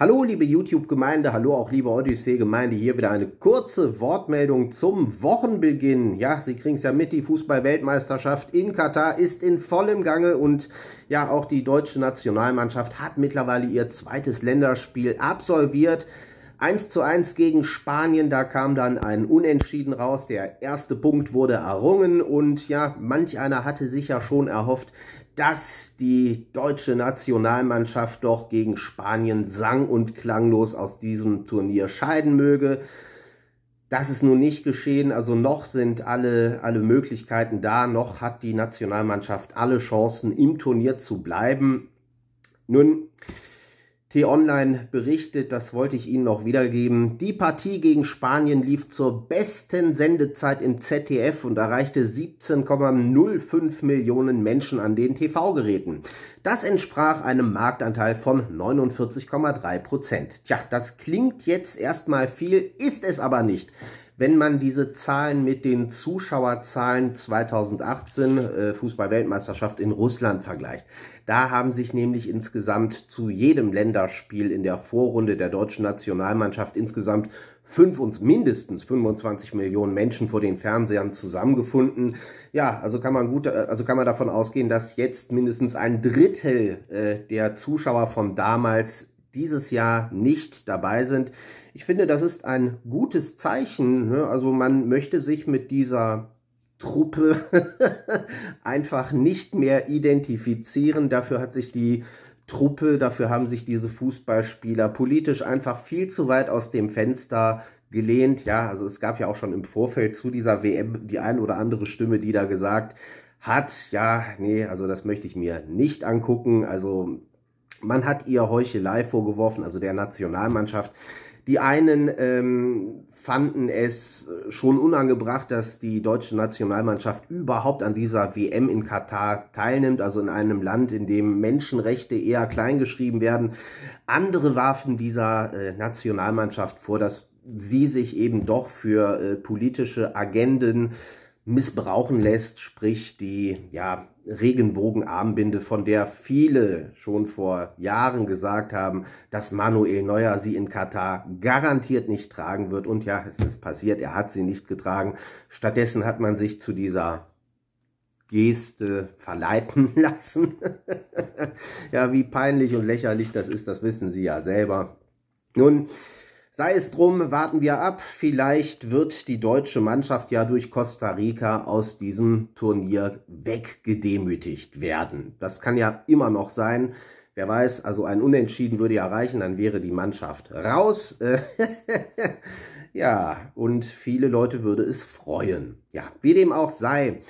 Hallo liebe YouTube-Gemeinde, hallo auch liebe Odyssee-Gemeinde. Hier wieder eine kurze Wortmeldung zum Wochenbeginn. Ja, Sie kriegen es ja mit, die Fußball-Weltmeisterschaft in Katar ist in vollem Gange und ja, auch die deutsche Nationalmannschaft hat mittlerweile ihr zweites Länderspiel absolviert. 1 zu 1 gegen Spanien, da kam dann ein Unentschieden raus. Der erste Punkt wurde errungen und ja, manch einer hatte sich ja schon erhofft, dass die deutsche Nationalmannschaft doch gegen Spanien sang- und klanglos aus diesem Turnier scheiden möge. Das ist nun nicht geschehen, also noch sind alle, alle Möglichkeiten da, noch hat die Nationalmannschaft alle Chancen, im Turnier zu bleiben. Nun, T-Online berichtet, das wollte ich Ihnen noch wiedergeben. Die Partie gegen Spanien lief zur besten Sendezeit im ZDF und erreichte 17,05 Millionen Menschen an den TV-Geräten. Das entsprach einem Marktanteil von 49,3 Prozent. Tja, das klingt jetzt erstmal viel, ist es aber nicht. Wenn man diese Zahlen mit den Zuschauerzahlen 2018 äh, Fußball-Weltmeisterschaft in Russland vergleicht. Da haben sich nämlich insgesamt zu jedem Länderspiel in der Vorrunde der deutschen Nationalmannschaft insgesamt fünf und mindestens 25 Millionen Menschen vor den Fernsehern zusammengefunden. Ja, also kann man gut, also kann man davon ausgehen, dass jetzt mindestens ein Drittel äh, der Zuschauer von damals dieses Jahr nicht dabei sind. Ich finde, das ist ein gutes Zeichen. Ne? Also man möchte sich mit dieser Truppe einfach nicht mehr identifizieren. Dafür hat sich die Truppe, dafür haben sich diese Fußballspieler politisch einfach viel zu weit aus dem Fenster gelehnt. Ja, also es gab ja auch schon im Vorfeld zu dieser WM die ein oder andere Stimme, die da gesagt hat, ja, nee, also das möchte ich mir nicht angucken. Also man hat ihr Heuchelei vorgeworfen, also der Nationalmannschaft, die einen ähm, fanden es äh, schon unangebracht, dass die deutsche Nationalmannschaft überhaupt an dieser WM in Katar teilnimmt, also in einem Land, in dem Menschenrechte eher kleingeschrieben werden. Andere warfen dieser äh, Nationalmannschaft vor, dass sie sich eben doch für äh, politische Agenden missbrauchen lässt, sprich die ja, Regenbogenarmbinde, von der viele schon vor Jahren gesagt haben, dass Manuel Neuer sie in Katar garantiert nicht tragen wird. Und ja, es ist passiert, er hat sie nicht getragen. Stattdessen hat man sich zu dieser Geste verleiten lassen. ja, wie peinlich und lächerlich das ist, das wissen Sie ja selber. Nun, Sei es drum, warten wir ab. Vielleicht wird die deutsche Mannschaft ja durch Costa Rica aus diesem Turnier weggedemütigt werden. Das kann ja immer noch sein. Wer weiß, also ein Unentschieden würde ja reichen, dann wäre die Mannschaft raus. ja, und viele Leute würde es freuen. Ja, wie dem auch sei.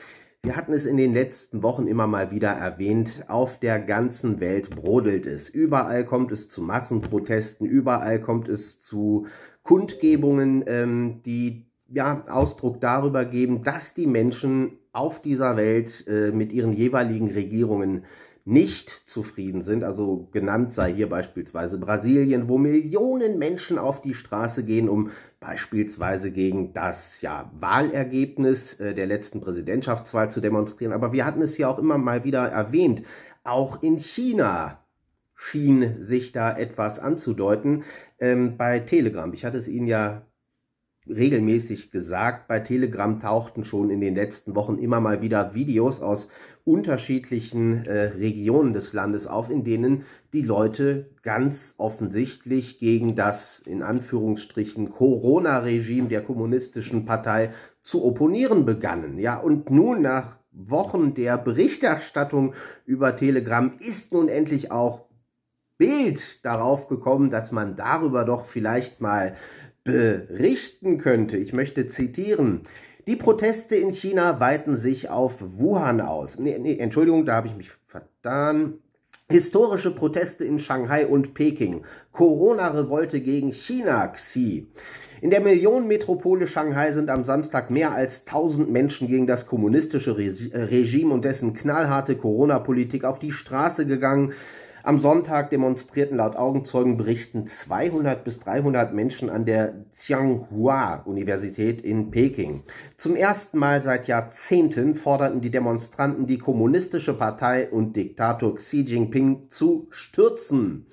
Wir hatten es in den letzten Wochen immer mal wieder erwähnt, auf der ganzen Welt brodelt es. Überall kommt es zu Massenprotesten, überall kommt es zu Kundgebungen, ähm, die ja, Ausdruck darüber geben, dass die Menschen auf dieser Welt äh, mit ihren jeweiligen Regierungen nicht zufrieden sind. Also genannt sei hier beispielsweise Brasilien, wo Millionen Menschen auf die Straße gehen, um beispielsweise gegen das ja, Wahlergebnis äh, der letzten Präsidentschaftswahl zu demonstrieren. Aber wir hatten es ja auch immer mal wieder erwähnt. Auch in China schien sich da etwas anzudeuten ähm, bei Telegram. Ich hatte es Ihnen ja regelmäßig gesagt, bei Telegram tauchten schon in den letzten Wochen immer mal wieder Videos aus unterschiedlichen äh, Regionen des Landes auf, in denen die Leute ganz offensichtlich gegen das in Anführungsstrichen Corona-Regime der kommunistischen Partei zu opponieren begannen. Ja, und nun nach Wochen der Berichterstattung über Telegram ist nun endlich auch Bild darauf gekommen, dass man darüber doch vielleicht mal berichten könnte. Ich möchte zitieren. Die Proteste in China weiten sich auf Wuhan aus. Nee, nee, Entschuldigung, da habe ich mich vertan. Historische Proteste in Shanghai und Peking. Corona-Revolte gegen China, Xi. In der Millionenmetropole Shanghai sind am Samstag mehr als 1000 Menschen gegen das kommunistische äh, Regime und dessen knallharte Corona-Politik auf die Straße gegangen. Am Sonntag demonstrierten laut Augenzeugenberichten 200 bis 300 Menschen an der Tsinghua-Universität in Peking. Zum ersten Mal seit Jahrzehnten forderten die Demonstranten die kommunistische Partei und Diktator Xi Jinping zu stürzen.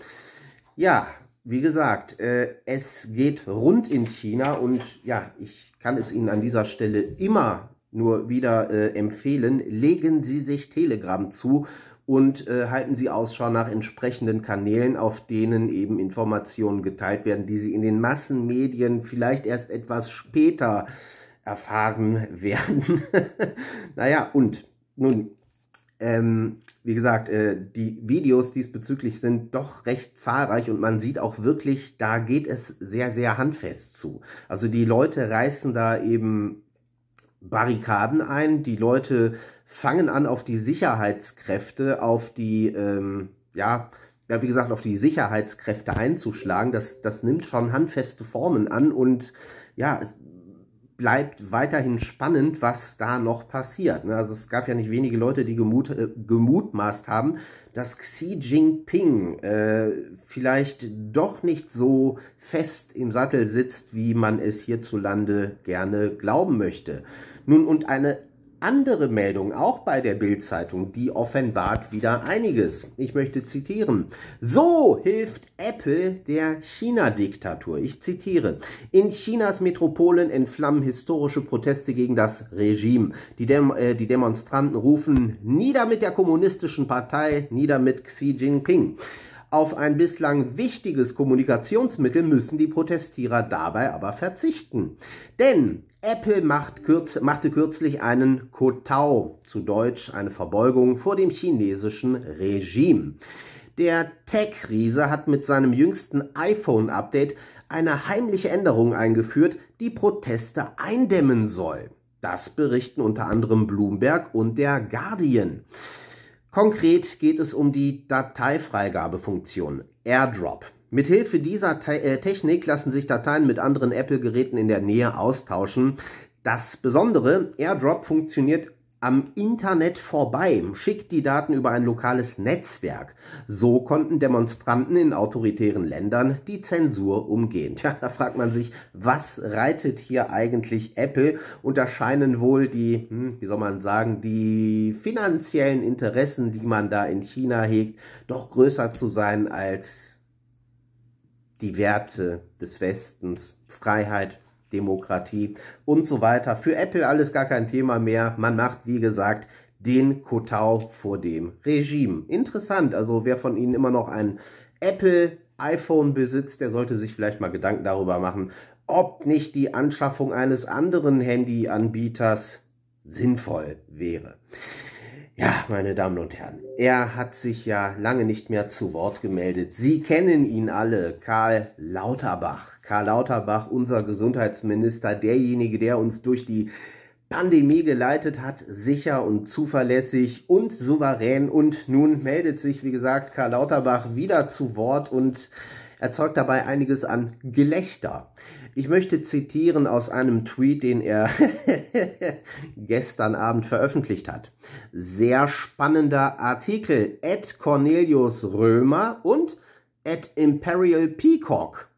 Ja, wie gesagt, äh, es geht rund in China und ja, ich kann es Ihnen an dieser Stelle immer nur wieder äh, empfehlen, legen Sie sich Telegram zu und äh, halten Sie Ausschau nach entsprechenden Kanälen, auf denen eben Informationen geteilt werden, die Sie in den Massenmedien vielleicht erst etwas später erfahren werden. naja, und nun, ähm, wie gesagt, äh, die Videos diesbezüglich sind doch recht zahlreich und man sieht auch wirklich, da geht es sehr, sehr handfest zu. Also die Leute reißen da eben Barrikaden ein, die Leute fangen an, auf die Sicherheitskräfte, auf die, ähm, ja, ja, wie gesagt, auf die Sicherheitskräfte einzuschlagen. Das, das nimmt schon handfeste Formen an und ja, es bleibt weiterhin spannend, was da noch passiert. Ne? Also es gab ja nicht wenige Leute, die gemut, äh, gemutmaßt haben, dass Xi Jinping äh, vielleicht doch nicht so fest im Sattel sitzt, wie man es hierzulande gerne glauben möchte. Nun, und eine andere Meldung, auch bei der Bild-Zeitung, die offenbart wieder einiges. Ich möchte zitieren. So hilft Apple der China-Diktatur. Ich zitiere. In Chinas Metropolen entflammen historische Proteste gegen das Regime. Die, Dem äh, die Demonstranten rufen, nieder mit der kommunistischen Partei, nieder mit Xi Jinping. Auf ein bislang wichtiges Kommunikationsmittel müssen die Protestierer dabei aber verzichten. Denn Apple macht kürz, machte kürzlich einen Kotau, zu Deutsch eine Verbeugung vor dem chinesischen Regime. Der Tech-Riese hat mit seinem jüngsten iPhone-Update eine heimliche Änderung eingeführt, die Proteste eindämmen soll. Das berichten unter anderem Bloomberg und der Guardian. Konkret geht es um die Dateifreigabefunktion AirDrop. Mithilfe dieser Te äh, Technik lassen sich Dateien mit anderen Apple-Geräten in der Nähe austauschen. Das Besondere, AirDrop funktioniert am Internet vorbei, schickt die Daten über ein lokales Netzwerk. So konnten Demonstranten in autoritären Ländern die Zensur umgehen. Tja, da fragt man sich, was reitet hier eigentlich Apple? Und da scheinen wohl die, hm, wie soll man sagen, die finanziellen Interessen, die man da in China hegt, doch größer zu sein als die Werte des Westens, Freiheit, Demokratie und so weiter. Für Apple alles gar kein Thema mehr. Man macht, wie gesagt, den Kotau vor dem Regime. Interessant, also wer von Ihnen immer noch ein Apple iPhone besitzt, der sollte sich vielleicht mal Gedanken darüber machen, ob nicht die Anschaffung eines anderen Handyanbieters sinnvoll wäre. Ja, meine Damen und Herren, er hat sich ja lange nicht mehr zu Wort gemeldet. Sie kennen ihn alle, Karl Lauterbach. Karl Lauterbach, unser Gesundheitsminister, derjenige, der uns durch die Pandemie geleitet hat, sicher und zuverlässig und souverän. Und nun meldet sich, wie gesagt, Karl Lauterbach wieder zu Wort und erzeugt dabei einiges an Gelächter. Ich möchte zitieren aus einem Tweet, den er gestern Abend veröffentlicht hat. Sehr spannender Artikel. Ed Cornelius Römer und Ed Imperial Peacock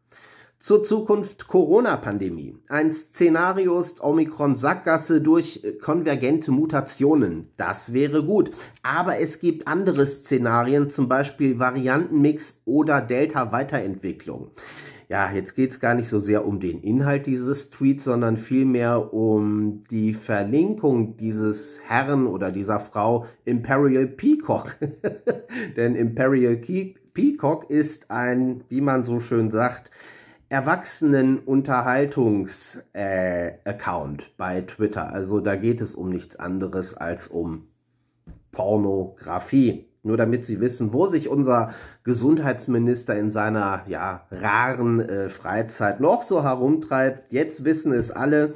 zur Zukunft Corona-Pandemie. Ein Szenario ist Omikron-Sackgasse durch äh, konvergente Mutationen. Das wäre gut. Aber es gibt andere Szenarien, zum Beispiel Variantenmix oder Delta-Weiterentwicklung. Ja, jetzt geht's gar nicht so sehr um den Inhalt dieses Tweets, sondern vielmehr um die Verlinkung dieses Herrn oder dieser Frau Imperial Peacock. Denn Imperial Peacock ist ein, wie man so schön sagt, Erwachsenen-Unterhaltungs-Account äh, bei Twitter. Also da geht es um nichts anderes als um Pornografie. Nur damit Sie wissen, wo sich unser Gesundheitsminister in seiner ja, raren äh, Freizeit noch so herumtreibt. Jetzt wissen es alle.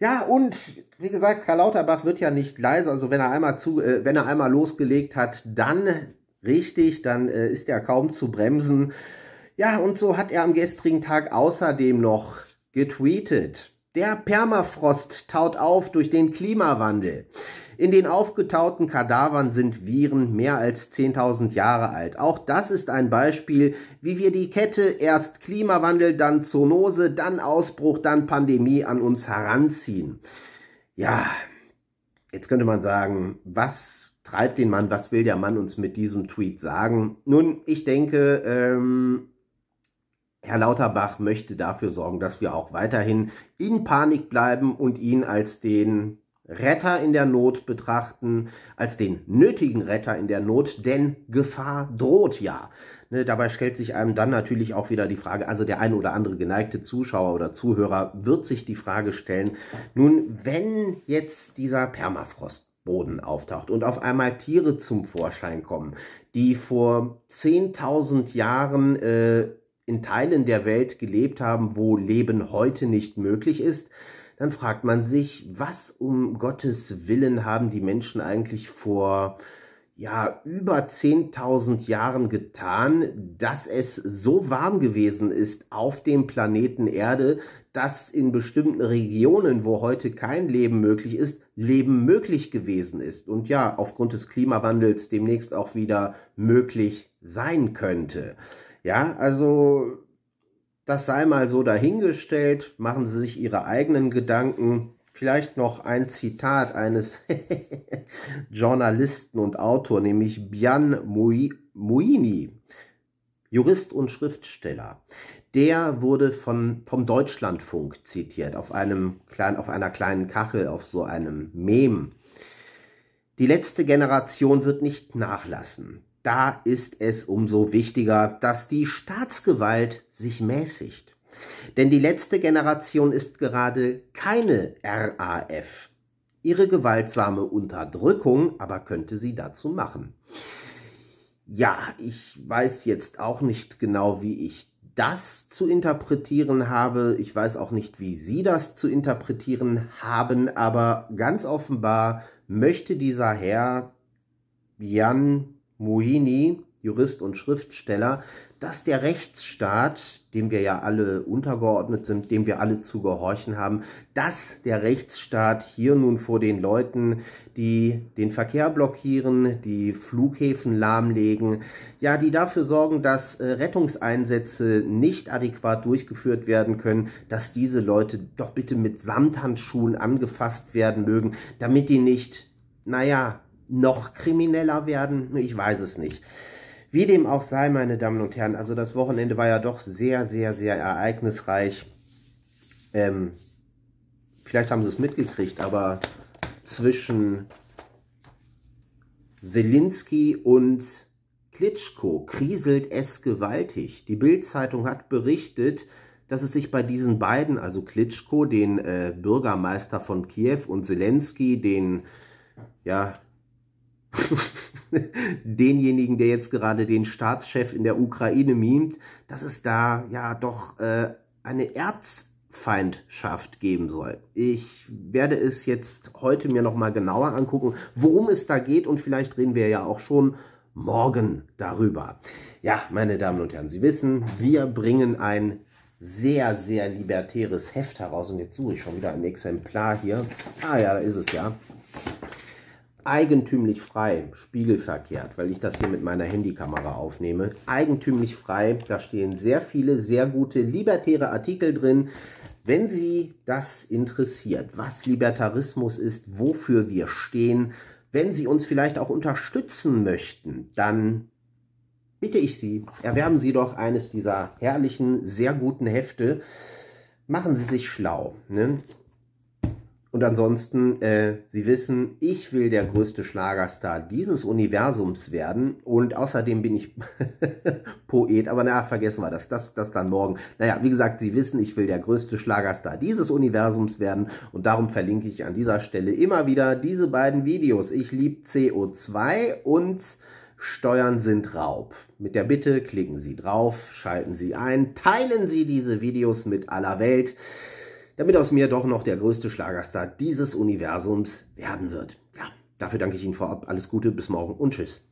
Ja, und wie gesagt, Karl Lauterbach wird ja nicht leise. Also wenn er einmal zu, äh, wenn er einmal losgelegt hat, dann richtig, dann äh, ist er kaum zu bremsen. Ja, und so hat er am gestrigen Tag außerdem noch getweetet. Der Permafrost taut auf durch den Klimawandel. In den aufgetauten Kadavern sind Viren mehr als 10.000 Jahre alt. Auch das ist ein Beispiel, wie wir die Kette erst Klimawandel, dann Zoonose, dann Ausbruch, dann Pandemie an uns heranziehen. Ja, jetzt könnte man sagen, was treibt den Mann, was will der Mann uns mit diesem Tweet sagen? Nun, ich denke, ähm, Herr Lauterbach möchte dafür sorgen, dass wir auch weiterhin in Panik bleiben und ihn als den Retter in der Not betrachten, als den nötigen Retter in der Not, denn Gefahr droht ja. Ne, dabei stellt sich einem dann natürlich auch wieder die Frage, also der ein oder andere geneigte Zuschauer oder Zuhörer wird sich die Frage stellen, nun, wenn jetzt dieser Permafrostboden auftaucht und auf einmal Tiere zum Vorschein kommen, die vor 10.000 Jahren äh, in Teilen der Welt gelebt haben, wo Leben heute nicht möglich ist, dann fragt man sich, was um Gottes Willen haben die Menschen eigentlich vor ja, über 10.000 Jahren getan, dass es so warm gewesen ist auf dem Planeten Erde, dass in bestimmten Regionen, wo heute kein Leben möglich ist, Leben möglich gewesen ist und ja, aufgrund des Klimawandels demnächst auch wieder möglich sein könnte. Ja, also das sei mal so dahingestellt. Machen Sie sich Ihre eigenen Gedanken. Vielleicht noch ein Zitat eines Journalisten und Autor, nämlich Bian Muini, Jurist und Schriftsteller. Der wurde von, vom Deutschlandfunk zitiert, auf, einem klein, auf einer kleinen Kachel, auf so einem Mem. Die letzte Generation wird nicht nachlassen da ist es umso wichtiger, dass die Staatsgewalt sich mäßigt. Denn die letzte Generation ist gerade keine RAF. Ihre gewaltsame Unterdrückung aber könnte sie dazu machen. Ja, ich weiß jetzt auch nicht genau, wie ich das zu interpretieren habe. Ich weiß auch nicht, wie Sie das zu interpretieren haben, aber ganz offenbar möchte dieser Herr Jan Moini, Jurist und Schriftsteller, dass der Rechtsstaat, dem wir ja alle untergeordnet sind, dem wir alle zu gehorchen haben, dass der Rechtsstaat hier nun vor den Leuten, die den Verkehr blockieren, die Flughäfen lahmlegen, ja, die dafür sorgen, dass äh, Rettungseinsätze nicht adäquat durchgeführt werden können, dass diese Leute doch bitte mit Samthandschuhen angefasst werden mögen, damit die nicht, naja, noch krimineller werden? Ich weiß es nicht. Wie dem auch sei, meine Damen und Herren, also das Wochenende war ja doch sehr, sehr, sehr ereignisreich. Ähm, vielleicht haben Sie es mitgekriegt, aber zwischen Selinski und Klitschko kriselt es gewaltig. Die Bild-Zeitung hat berichtet, dass es sich bei diesen beiden, also Klitschko, den äh, Bürgermeister von Kiew und Zelensky, den ja, denjenigen, der jetzt gerade den Staatschef in der Ukraine mimt, dass es da ja doch äh, eine Erzfeindschaft geben soll. Ich werde es jetzt heute mir nochmal genauer angucken, worum es da geht und vielleicht reden wir ja auch schon morgen darüber. Ja, meine Damen und Herren, Sie wissen, wir bringen ein sehr, sehr libertäres Heft heraus und jetzt suche ich schon wieder ein Exemplar hier. Ah ja, da ist es ja eigentümlich frei, spiegelverkehrt, weil ich das hier mit meiner Handykamera aufnehme. Eigentümlich frei, da stehen sehr viele, sehr gute libertäre Artikel drin. Wenn Sie das interessiert, was Libertarismus ist, wofür wir stehen, wenn Sie uns vielleicht auch unterstützen möchten, dann bitte ich Sie, erwerben Sie doch eines dieser herrlichen, sehr guten Hefte. Machen Sie sich schlau. Ne? Und ansonsten, äh, Sie wissen, ich will der größte Schlagerstar dieses Universums werden. Und außerdem bin ich Poet, aber naja, vergessen wir das, das, das dann morgen. Naja, wie gesagt, Sie wissen, ich will der größte Schlagerstar dieses Universums werden. Und darum verlinke ich an dieser Stelle immer wieder diese beiden Videos. Ich lieb CO2 und Steuern sind Raub. Mit der Bitte klicken Sie drauf, schalten Sie ein, teilen Sie diese Videos mit aller Welt damit aus mir doch noch der größte Schlagerstar dieses Universums werden wird. Ja, dafür danke ich Ihnen vorab. Alles Gute, bis morgen und tschüss.